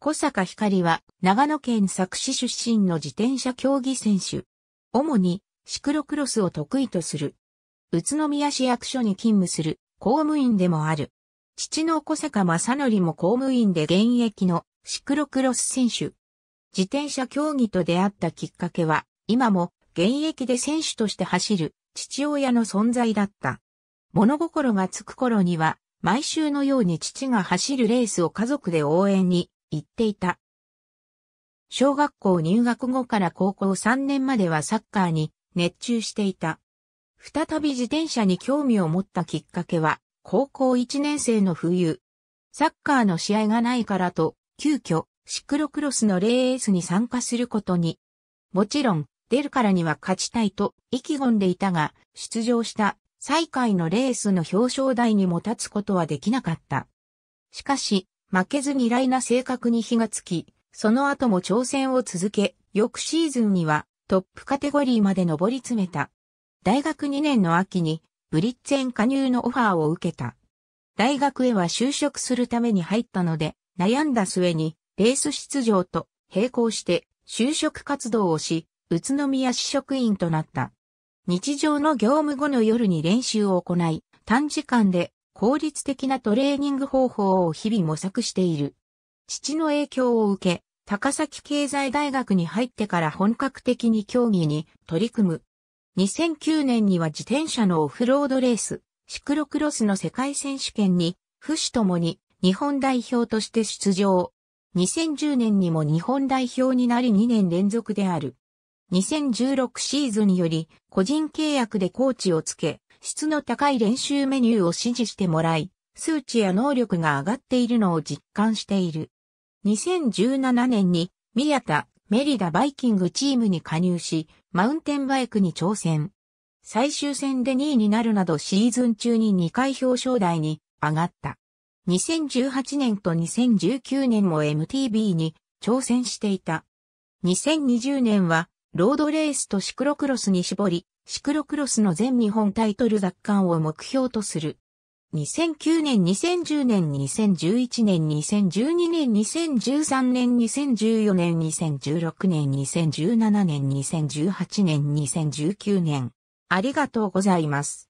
小坂光は長野県佐久市出身の自転車競技選手。主にシクロクロスを得意とする。宇都宮市役所に勤務する公務員でもある。父の小坂正則も公務員で現役のシクロクロス選手。自転車競技と出会ったきっかけは今も現役で選手として走る父親の存在だった。物心がつく頃には毎週のように父が走るレースを家族で応援に言っていた。小学校入学後から高校3年まではサッカーに熱中していた。再び自転車に興味を持ったきっかけは、高校1年生の冬。サッカーの試合がないからと、急遽、シクロクロスのレースに参加することに。もちろん、出るからには勝ちたいと意気込んでいたが、出場した最下位のレースの表彰台にも立つことはできなかった。しかし、負けず嫌いな性格に火がつき、その後も挑戦を続け、翌シーズンにはトップカテゴリーまで上り詰めた。大学2年の秋にブリッツェン加入のオファーを受けた。大学へは就職するために入ったので、悩んだ末にレース出場と並行して就職活動をし、宇都宮市職員となった。日常の業務後の夜に練習を行い、短時間で効率的なトレーニング方法を日々模索している。父の影響を受け、高崎経済大学に入ってから本格的に競技に取り組む。2009年には自転車のオフロードレース、シクロクロスの世界選手権に、不死ともに日本代表として出場。2010年にも日本代表になり2年連続である。2016シーズンより個人契約でコーチをつけ、質の高い練習メニューを指示してもらい、数値や能力が上がっているのを実感している。2017年に、宮田、メリダバイキングチームに加入し、マウンテンバイクに挑戦。最終戦で2位になるなどシーズン中に2回表彰台に上がった。2018年と2019年も MTB に挑戦していた。2020年はロードレースとシクロクロスに絞り、シクロクロスの全日本タイトル奪還を目標とする。2009年、2010年、2011年、2012年、2013年、2014年、2016年、2017年、2018年、2019年。ありがとうございます。